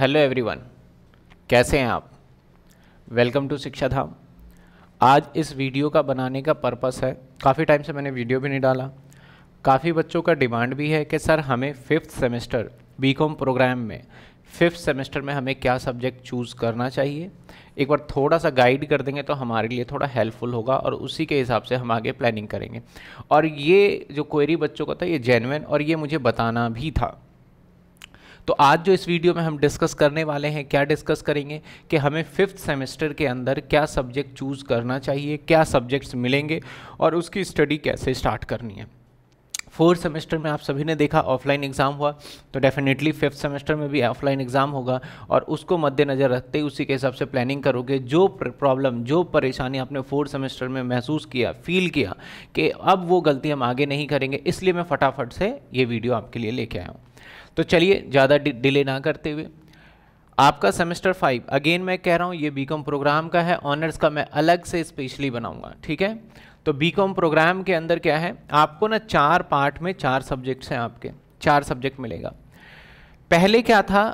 hello everyone कैसे हैं आप वेलकम टू शिक्षा धाम आज इस वीडियो का बनाने का पर्पस है काफ़ी टाइम से मैंने वीडियो भी नहीं डाला काफ़ी बच्चों का डिमांड भी है कि सर हमें फिफ्थ सेमेस्टर बीकॉम प्रोग्राम में फिफ्थ सेमेस्टर में हमें क्या सब्जेक्ट चूज़ करना चाहिए एक बार थोड़ा सा गाइड कर देंगे तो हमारे लिए थोड़ा हेल्पफुल होगा और उसी के हिसाब से हम आगे प्लानिंग करेंगे और ये जो क्वेरी बच्चों का था ये जेनवन और ये मुझे बताना भी था तो आज जो इस वीडियो में हम डिस्कस करने वाले हैं क्या डिस्कस करेंगे कि हमें फिफ्थ सेमेस्टर के अंदर क्या सब्जेक्ट चूज़ करना चाहिए क्या सब्जेक्ट्स मिलेंगे और उसकी स्टडी कैसे स्टार्ट करनी है फोर्थ सेमेस्टर में आप सभी ने देखा ऑफलाइन एग्ज़ाम हुआ तो डेफिनेटली फिफ्थ सेमेस्टर में भी ऑफलाइन एग्ज़ाम होगा और उसको मद्देनज़र रखते ही उसी के हिसाब से प्लानिंग करोगे जो प्रॉब्लम जो परेशानी आपने फोर्थ सेमेस्टर में महसूस किया फील किया कि अब वो गलती हम आगे नहीं करेंगे इसलिए मैं फटाफट से ये वीडियो आपके लिए लेके आया हूँ तो चलिए ज़्यादा डिले ना करते हुए आपका सेमेस्टर फाइव अगेन मैं कह रहा हूँ ये बीकॉम प्रोग्राम का है ऑनर्स का मैं अलग से स्पेशली बनाऊँगा ठीक है तो बीकॉम प्रोग्राम के अंदर क्या है आपको ना चार पार्ट में चार सब्जेक्ट्स हैं आपके चार सब्जेक्ट मिलेगा पहले क्या था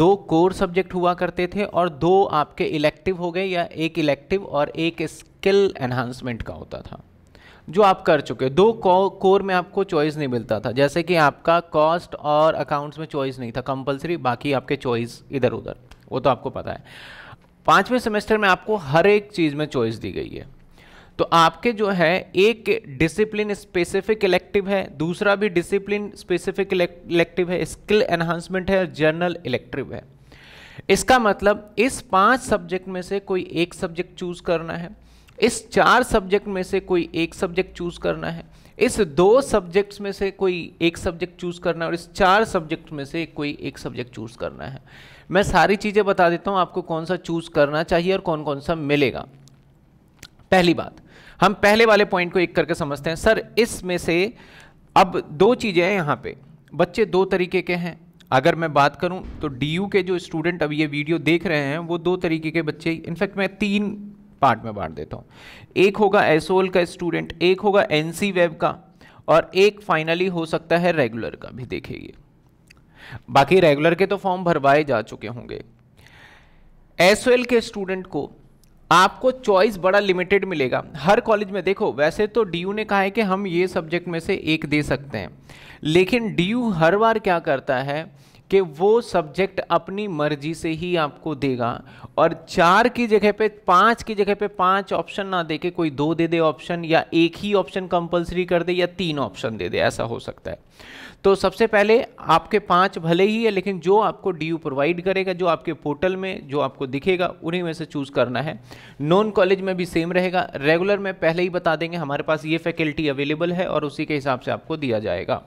दो कोर सब्जेक्ट हुआ करते थे और दो आपके इलेक्टिव हो गए या एक इलेक्टिव और एक स्किल एनहांसमेंट का होता था जो आप कर चुके दो कोर में आपको चॉइस नहीं मिलता था जैसे कि आपका कॉस्ट और अकाउंट्स में चॉइस नहीं था कंपलसरी बाकी आपके चॉइस इधर उधर वो तो आपको पता है पांचवें सेमेस्टर में आपको हर एक चीज़ में चॉइस दी गई है तो आपके जो है एक डिसिप्लिन स्पेसिफिक इलेक्टिव है दूसरा भी डिसिप्लिन स्पेसिफिक इलेक्टिव है स्किल एनहांसमेंट है और जर्नल इलेक्टिव है इसका मतलब इस पांच सब्जेक्ट में से कोई एक सब्जेक्ट चूज करना है इस चार सब्जेक्ट में से कोई एक सब्जेक्ट चूज करना है इस दो सब्जेक्ट्स में से कोई एक सब्जेक्ट चूज करना है और इस चार सब्जेक्ट में से कोई एक सब्जेक्ट चूज करना है मैं सारी चीज़ें बता देता हूँ आपको कौन सा चूज करना चाहिए और कौन कौन सा मिलेगा पहली बात हम पहले वाले पॉइंट को एक करके समझते हैं सर इसमें से अब दो चीज़ें हैं यहाँ पे बच्चे दो तरीके के हैं अगर मैं बात करूं तो डी के जो स्टूडेंट अब ये वीडियो देख रहे हैं वो दो तरीके के बच्चे इनफैक्ट मैं तीन पार्ट में बांट देता हूँ एक होगा एसोल का स्टूडेंट एक होगा एनसी वेब का और एक फाइनली हो सकता है रेगुलर का भी देखिए बाकी रेगुलर के तो फॉर्म भरवाए जा चुके होंगे एसओएल के स्टूडेंट को आपको चॉइस बड़ा लिमिटेड मिलेगा हर कॉलेज में देखो वैसे तो डीयू ने कहा है कि हम ये सब्जेक्ट में से एक दे सकते हैं लेकिन डीयू हर बार क्या करता है कि वो सब्जेक्ट अपनी मर्जी से ही आपको देगा और चार की जगह पे पांच की जगह पे पांच ऑप्शन ना दे के कोई दो दे दे ऑप्शन या एक ही ऑप्शन कंपलसरी कर दे या तीन ऑप्शन दे दे ऐसा हो सकता है तो सबसे पहले आपके पांच भले ही है लेकिन जो आपको डी प्रोवाइड करेगा जो आपके पोर्टल में जो आपको दिखेगा उन्हीं में से चूज़ करना है नॉन कॉलेज में भी सेम रहेगा रेगुलर में पहले ही बता देंगे हमारे पास ये फैकल्टी अवेलेबल है और उसी के हिसाब से आपको दिया जाएगा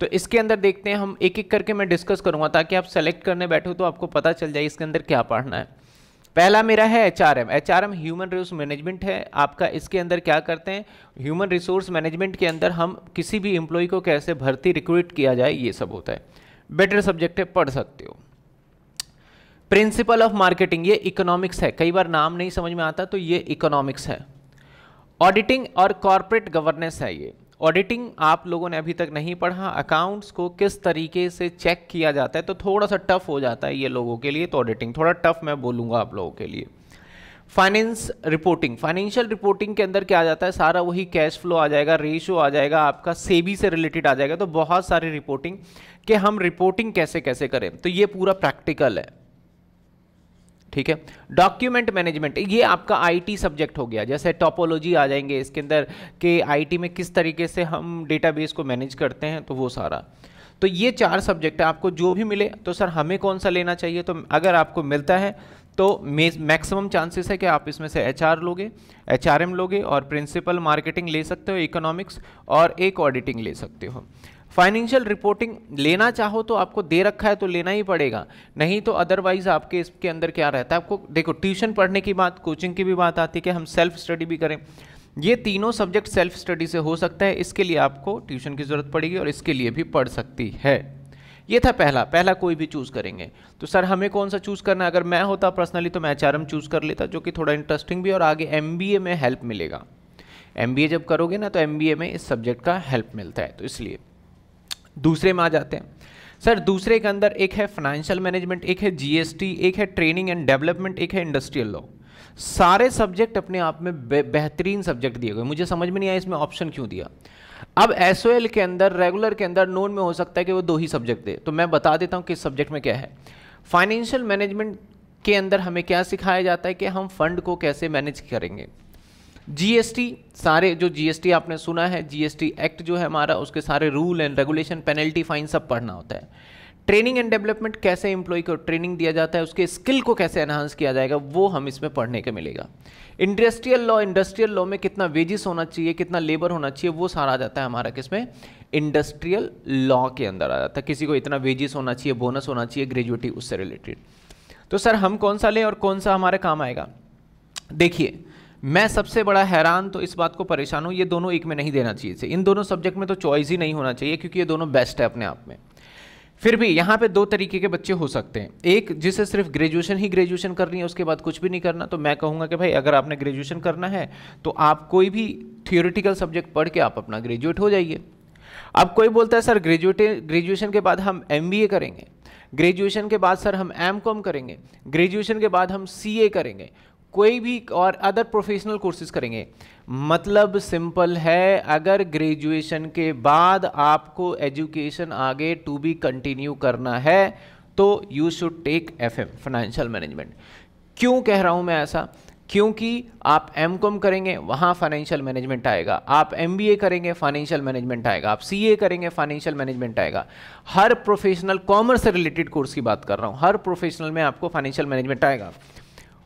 तो इसके अंदर देखते हैं हम एक एक करके मैं डिस्कस करूँगा ताकि आप सेलेक्ट करने बैठो तो आपको पता चल जाए इसके अंदर क्या पढ़ना है पहला मेरा है H R M H R M human resource management है आपका इसके अंदर क्या करते हैं ह्यूमन रिसोर्स मैनेजमेंट के अंदर हम किसी भी एम्प्लॉय को कैसे भर्ती रिक्रूट किया जाए ये सब होता है बेटर सब्जेक्ट है पढ़ सकते हो प्रिंसिपल ऑफ मार्केटिंग ये इकोनॉमिक्स है कई बार नाम नहीं समझ में आता तो ये इकोनॉमिक्स है ऑडिटिंग और कॉरपोरेट गवर्नेंस है ये ऑडिटिंग आप लोगों ने अभी तक नहीं पढ़ा अकाउंट्स को किस तरीके से चेक किया जाता है तो थोड़ा सा टफ हो जाता है ये लोगों के लिए तो ऑडिटिंग थोड़ा टफ मैं बोलूँगा आप लोगों के लिए फाइनेंस रिपोर्टिंग फाइनेंशियल रिपोर्टिंग के अंदर क्या आ जाता है सारा वही कैश फ्लो आ जाएगा रेशो आ जाएगा आपका सेबी से रिलेटेड आ जाएगा तो बहुत सारी रिपोर्टिंग कि हम रिपोर्टिंग कैसे कैसे करें तो ये पूरा प्रैक्टिकल है ठीक है डॉक्यूमेंट मैनेजमेंट ये आपका आईटी सब्जेक्ट हो गया जैसे टॉपोलॉजी आ जाएंगे इसके अंदर के आईटी में किस तरीके से हम डेटाबेस को मैनेज करते हैं तो वो सारा तो ये चार सब्जेक्ट है आपको जो भी मिले तो सर हमें कौन सा लेना चाहिए तो अगर आपको मिलता है तो मैक्सिमम चांसेस है कि आप इसमें से एच लोगे एच लोगे और प्रिंसिपल मार्केटिंग ले सकते हो इकोनॉमिक्स और एक ऑडिटिंग ले सकते हो फाइनेंशियल रिपोर्टिंग लेना चाहो तो आपको दे रखा है तो लेना ही पड़ेगा नहीं तो अदरवाइज आपके इसके अंदर क्या रहता है आपको देखो ट्यूशन पढ़ने की बात कोचिंग की भी बात आती है कि हम सेल्फ स्टडी भी करें ये तीनों सब्जेक्ट सेल्फ स्टडी से हो सकता है इसके लिए आपको ट्यूशन की ज़रूरत पड़ेगी और इसके लिए भी पढ़ सकती है ये था पहला पहला कोई भी चूज़ करेंगे तो सर हमें कौन सा चूज़ करना है अगर मैं होता पर्सनली तो मैं एच चूज़ कर लेता जो कि थोड़ा इंटरेस्टिंग भी और आगे एम में हेल्प मिलेगा एम जब करोगे ना तो एम में इस सब्जेक्ट का हेल्प मिलता है तो इसलिए दूसरे में आ जाते हैं सर दूसरे के अंदर एक है फाइनेंशियल मैनेजमेंट एक है जीएसटी एक है ट्रेनिंग एंड डेवलपमेंट एक है इंडस्ट्रियल लॉ सारे सब्जेक्ट अपने आप में बेहतरीन सब्जेक्ट दिए गए मुझे समझ में नहीं आया इसमें ऑप्शन क्यों दिया अब एस के अंदर रेगुलर के अंदर नोन में हो सकता है कि वो दो ही सब्जेक्ट दे तो मैं बता देता हूँ किस सब्जेक्ट में क्या है फाइनेंशियल मैनेजमेंट के अंदर हमें क्या सिखाया जाता है कि हम फंड को कैसे मैनेज करेंगे जीएसटी सारे जो जीएसटी आपने सुना है जीएसटी एक्ट जो है हमारा उसके सारे rule and regulation penalty fine सब पढ़ना होता है ट्रेनिंग एंड डेवलपमेंट कैसे एम्प्लॉय को ट्रेनिंग दिया जाता है उसके स्किल को कैसे एनहांस किया जाएगा वो हम इसमें पढ़ने के मिलेगा इंडस्ट्रियल लॉ इंडस्ट्रियल लॉ में कितना वेजिस होना चाहिए कितना लेबर होना चाहिए वो सारा आ जाता है हमारा किसमें इंडस्ट्रियल लॉ के अंदर आ जाता है किसी को इतना वेजिस होना चाहिए बोनस होना चाहिए ग्रेजुएटी उससे रिलेटेड तो सर हम कौन सा लें और कौन सा हमारे काम आएगा देखिए मैं सबसे बड़ा हैरान तो इस बात को परेशान हूँ ये दोनों एक में नहीं देना चाहिए थे इन दोनों सब्जेक्ट में तो चॉइस ही नहीं होना चाहिए क्योंकि ये दोनों बेस्ट है अपने आप में फिर भी यहाँ पे दो तरीके के बच्चे हो सकते हैं एक जिसे सिर्फ ग्रेजुएशन ही ग्रेजुएशन करनी है उसके बाद कुछ भी नहीं करना तो मैं कहूँगा कि भाई अगर आपने ग्रेजुएशन करना है तो आप कोई भी थियोरिटिकल सब्जेक्ट पढ़ के आप अपना ग्रेजुएट हो जाइए अब कोई बोलता है सर ग्रेजुएट ग्रेजुएशन के बाद हम एम करेंगे ग्रेजुएशन के बाद सर हम एम करेंगे ग्रेजुएशन के बाद हम सी करेंगे कोई भी और अदर प्रोफेशनल कोर्सेज करेंगे मतलब सिंपल है अगर ग्रेजुएशन के बाद आपको एजुकेशन आगे टू बी कंटिन्यू करना है तो you should take F M financial management क्यों कह रहा हूँ मैं ऐसा क्योंकि आप एम कॉम करेंगे वहाँ फाइनेंशियल मैनेजमेंट आएगा आप एम बी ए करेंगे फाइनेंशियल मैनेजमेंट आएगा आप सी ए करेंगे फाइनेंशियल मैनेजमेंट आएगा हर प्रोफेशनल कॉमर्स से रिलेटेड कोर्स की बात कर रहा हूँ हर प्रोफेशनल में आपको फाइनेंशियल मैनेजमेंट आएगा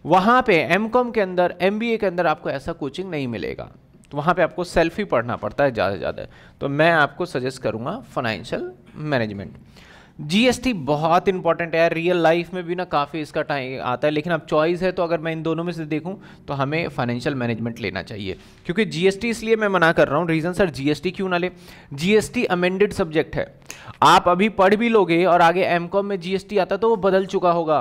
वहाँ पे एम के अंदर एम के अंदर आपको ऐसा कोचिंग नहीं मिलेगा तो वहाँ पे आपको सेल्फ ही पढ़ना पड़ता है ज़्यादा से ज़्यादा तो मैं आपको सजेस्ट करूँगा फाइनेंशियल मैनेजमेंट जीएसटी बहुत इंपॉर्टेंट है रियल लाइफ में भी ना काफ़ी इसका टाइम आता है लेकिन अब चॉइस है तो अगर मैं इन दोनों में से देखूं तो हमें फाइनेंशियल मैनेजमेंट लेना चाहिए क्योंकि जीएसटी इसलिए मैं मना कर रहा हूं रीज़न सर जीएसटी क्यों ना ले जीएसटी अमेंडेड सब्जेक्ट है आप अभी पढ़ भी लोगे और आगे एम में जीएसटी आता तो वो बदल चुका होगा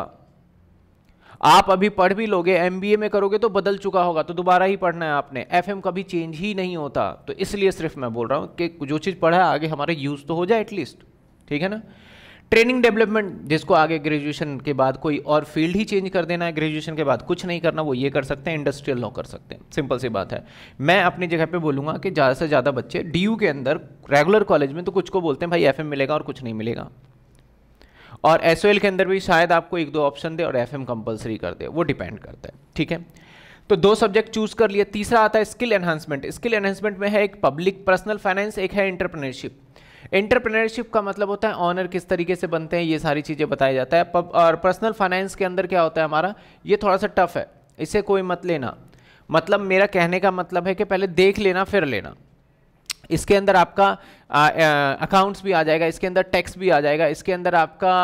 आप अभी पढ़ भी लोगे एम में करोगे तो बदल चुका होगा तो दोबारा ही पढ़ना है आपने एफ कभी चेंज ही नहीं होता तो इसलिए सिर्फ मैं बोल रहा हूँ कि जो चीज़ पढ़ा आगे हमारे यूज़ तो हो जाए एटलीस्ट ठीक है ना ट्रेनिंग डेवलपमेंट जिसको आगे ग्रेजुएशन के बाद कोई और फील्ड ही चेंज कर देना है ग्रेजुएशन के बाद कुछ नहीं करना वो ये कर सकते हैं इंडस्ट्रियल लॉ कर सकते हैं सिंपल सी बात है मैं अपनी जगह पे बोलूँगा कि ज़्यादा से ज़्यादा बच्चे डी के अंदर रेगुलर कॉलेज में तो कुछ को बोलते हैं भाई एफ मिलेगा और कुछ नहीं मिलेगा और एस के अंदर भी शायद आपको एक दो ऑप्शन दे और एफ एम कंपल्सरी कर दे वो डिपेंड करता है ठीक है तो दो सब्जेक्ट चूज कर लिए तीसरा आता है स्किल एनहांसमेंट स्किल एनहांसमेंट में है एक पब्लिक पर्सनल फाइनेंस एक है इंटरप्रेन्योरशिप इंटरप्रेन्योरशिप का मतलब होता है ऑनर किस तरीके से बनते हैं ये सारी चीज़ें बताया जाता है पब और पर्सनल फाइनेंस के अंदर क्या होता है हमारा ये थोड़ा सा टफ है इसे कोई मत लेना मतलब मेरा कहने का मतलब है कि पहले देख लेना फिर लेना इसके अंदर आपका अकाउंट्स भी आ जाएगा इसके अंदर टैक्स भी आ जाएगा इसके अंदर आपका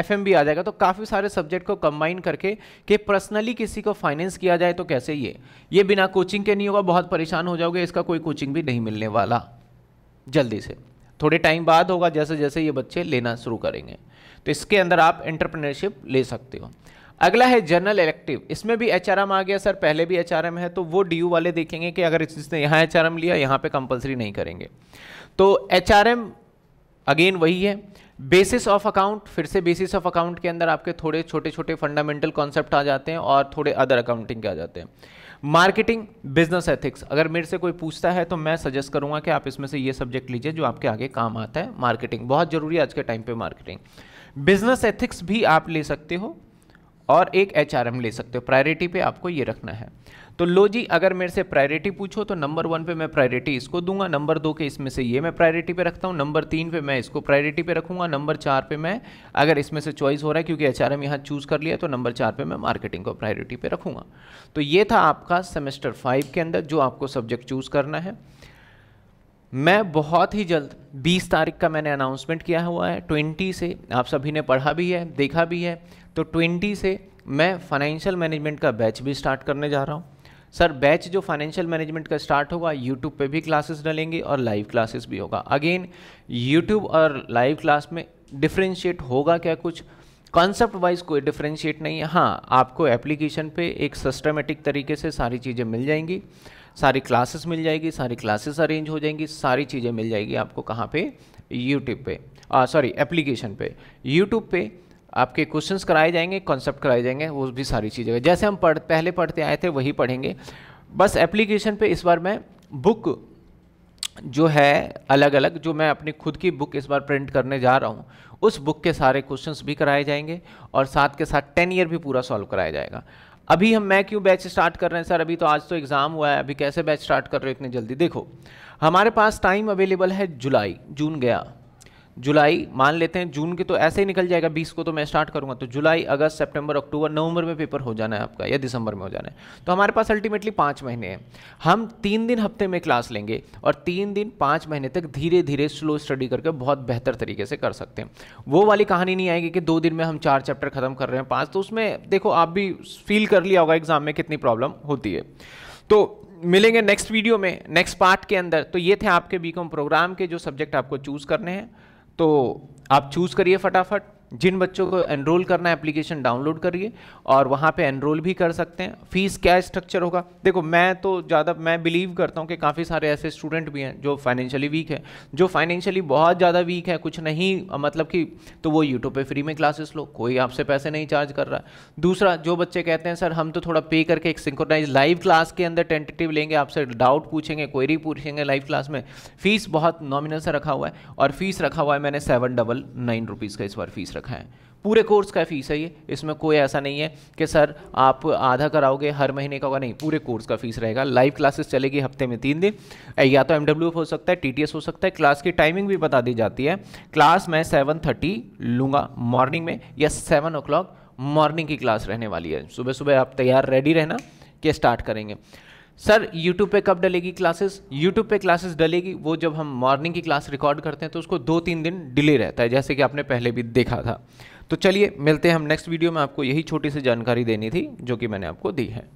एफ भी आ जाएगा तो काफ़ी सारे सब्जेक्ट को कंबाइन करके कि पर्सनली किसी को फाइनेंस किया जाए तो कैसे ये ये बिना कोचिंग के नहीं होगा बहुत परेशान हो जाओगे इसका कोई कोचिंग भी नहीं मिलने वाला जल्दी से थोड़े टाइम बाद होगा जैसे जैसे ये बच्चे लेना शुरू करेंगे तो इसके अंदर आप एंटरप्रेन्योरशिप ले सकते हो अगला है जनरल इलेक्टिव इसमें भी एच आ गया सर पहले भी एच है तो वो डी वाले देखेंगे कि अगर इसने यहाँ एच लिया यहाँ पर कंपलसरी नहीं करेंगे तो एच अगेन वही है बेसिस ऑफ अकाउंट फिर से बेसिस ऑफ अकाउंट के अंदर आपके थोड़े छोटे छोटे फंडामेंटल कॉन्सेप्ट आ जाते हैं और थोड़े अदर अकाउंटिंग के आ जाते हैं मार्केटिंग बिजनेस एथिक्स अगर मेरे से कोई पूछता है तो मैं सजेस्ट करूंगा कि आप इसमें से ये सब्जेक्ट लीजिए जो आपके आगे काम आता है मार्केटिंग बहुत ज़रूरी है आज के टाइम पे मार्केटिंग बिजनेस एथिक्स भी आप ले सकते हो और एक एच ले सकते हो प्रायोरिटी पे आपको ये रखना है तो लो जी अगर मेरे से प्रायोरिटी पूछो तो नंबर वन पे मैं प्रायोरिटी इसको दूंगा नंबर दो के इसमें से ये मैं प्रायोरिटी पे रखता हूँ नंबर तीन पे मैं इसको प्रायोरिटी पे रखूंगा नंबर चार पे मैं अगर इसमें से चॉइस हो रहा है क्योंकि एच आर यहाँ चूज़ कर लिया तो नंबर चार पे मैं मार्केटिंग को प्रायोरिटी पे रखूँगा तो ये था आपका सेमेस्टर फाइव के अंदर जो आपको सब्जेक्ट चूज़ करना है मैं बहुत ही जल्द 20 तारीख का मैंने अनाउंसमेंट किया हुआ है 20 से आप सभी ने पढ़ा भी है देखा भी है तो 20 से मैं फाइनेंशियल मैनेजमेंट का बैच भी स्टार्ट करने जा रहा हूँ सर बैच जो फाइनेंशियल मैनेजमेंट का स्टार्ट होगा यूट्यूब पे भी क्लासेस डलेंगे और लाइव क्लासेस भी होगा अगेन यूट्यूब और लाइव क्लास में डिफ्रेंशिएट होगा क्या कुछ कॉन्सेप्ट वाइज कोई डिफ्रेंशिएट नहीं है हाँ आपको एप्लीकेशन पे एक सिस्टमेटिक तरीके से सारी चीज़ें मिल जाएंगी सारी क्लासेस मिल जाएगी सारी क्लासेस अरेंज हो जाएंगी सारी चीज़ें मिल जाएगी आपको कहाँ पे यूट्यूब पे सॉरी एप्लीकेशन पे यूट्यूब पे आपके क्वेश्चंस कराए जाएंगे कॉन्सेप्ट कराए जाएंगे वो भी सारी चीज़ें जैसे हम पढ़ पहले पढ़ते आए थे वही पढ़ेंगे बस एप्लीकेशन पे इस बार मैं बुक जो है अलग अलग जो मैं अपनी खुद की बुक इस बार प्रिंट करने जा रहा हूँ उस बुक के सारे क्वेश्चंस भी कराए जाएंगे और साथ के साथ टेन ईयर भी पूरा सॉल्व कराया जाएगा अभी हम मैं क्यों बैच स्टार्ट कर रहे हैं सर अभी तो आज तो एग्ज़ाम हुआ है अभी कैसे बैच स्टार्ट कर रहे हो इतनी जल्दी देखो हमारे पास टाइम अवेलेबल है जुलाई जून गया जुलाई मान लेते हैं जून के तो ऐसे ही निकल जाएगा बीस को तो मैं स्टार्ट करूंगा तो जुलाई अगस्त सितंबर अक्टूबर नवंबर में पेपर हो जाना है आपका या दिसंबर में हो जाना है तो हमारे पास अल्टीमेटली पाँच महीने हैं हम तीन दिन हफ्ते में क्लास लेंगे और तीन दिन पाँच महीने तक धीरे धीरे स्लो स्टडी करके बहुत बेहतर तरीके से कर सकते हैं वो वाली कहानी नहीं आएगी कि दो दिन में हम चार चैप्टर खत्म कर रहे हैं पाँच तो उसमें देखो आप भी फील कर लिया होगा एग्जाम में कितनी प्रॉब्लम होती है तो मिलेंगे नेक्स्ट वीडियो में नेक्स्ट पार्ट के अंदर तो ये थे आपके बीकॉम प्रोग्राम के जो सब्जेक्ट आपको चूज़ करने हैं तो आप चूज़ करिए फटाफट जिन बच्चों को एनरोल करना है एप्लीकेशन डाउनलोड करिए और वहाँ पे एनरोल भी कर सकते हैं फीस क्या स्ट्रक्चर होगा देखो मैं तो ज़्यादा मैं बिलीव करता हूँ कि काफ़ी सारे ऐसे स्टूडेंट भी हैं जो फाइनेंशियली वीक है जो फाइनेंशियली बहुत ज़्यादा वीक है कुछ नहीं मतलब कि तो वो यूट्यूब पर फ्री में क्लासेस लो कोई आपसे पैसे नहीं चार्ज कर रहा है दूसरा जो बच्चे कहते हैं सर हम तो थोड़ा पे करके एक सिंक्रोनाइज लाइव क्लास के अंदर टेंटेटिव लेंगे आपसे डाउट पूछेंगे क्वेरी पूछेंगे लाइव क्लास में फ़ीस बहुत नॉमिनल सा रखा हुआ है और फीस रखा हुआ है मैंने सेवन डबल नाइन रुपीज़ का इस बार फीस रखा रखा है पूरे कोर्स का फीस है ये इसमें कोई ऐसा नहीं है कि सर आप आधा कराओगे हर महीने का होगा नहीं पूरे कोर्स का फीस रहेगा लाइव क्लासेस चलेगी हफ्ते में तीन दिन या तो एम हो सकता है टी हो सकता है क्लास की टाइमिंग भी बता दी जाती है क्लास मैं सेवन थर्टी लूँगा मॉर्निंग में या सेवन ओ मॉर्निंग की क्लास रहने वाली है सुबह सुबह आप तैयार रेडी रहना कि स्टार्ट करेंगे सर यूट्यूब पे कब डलेगी क्लासेस यूट्यूब पे क्लासेस डलेगी वो जब हम मॉर्निंग की क्लास रिकॉर्ड करते हैं तो उसको दो तीन दिन डिले रहता है जैसे कि आपने पहले भी देखा था तो चलिए मिलते हैं हम नेक्स्ट वीडियो में आपको यही छोटी सी जानकारी देनी थी जो कि मैंने आपको दी है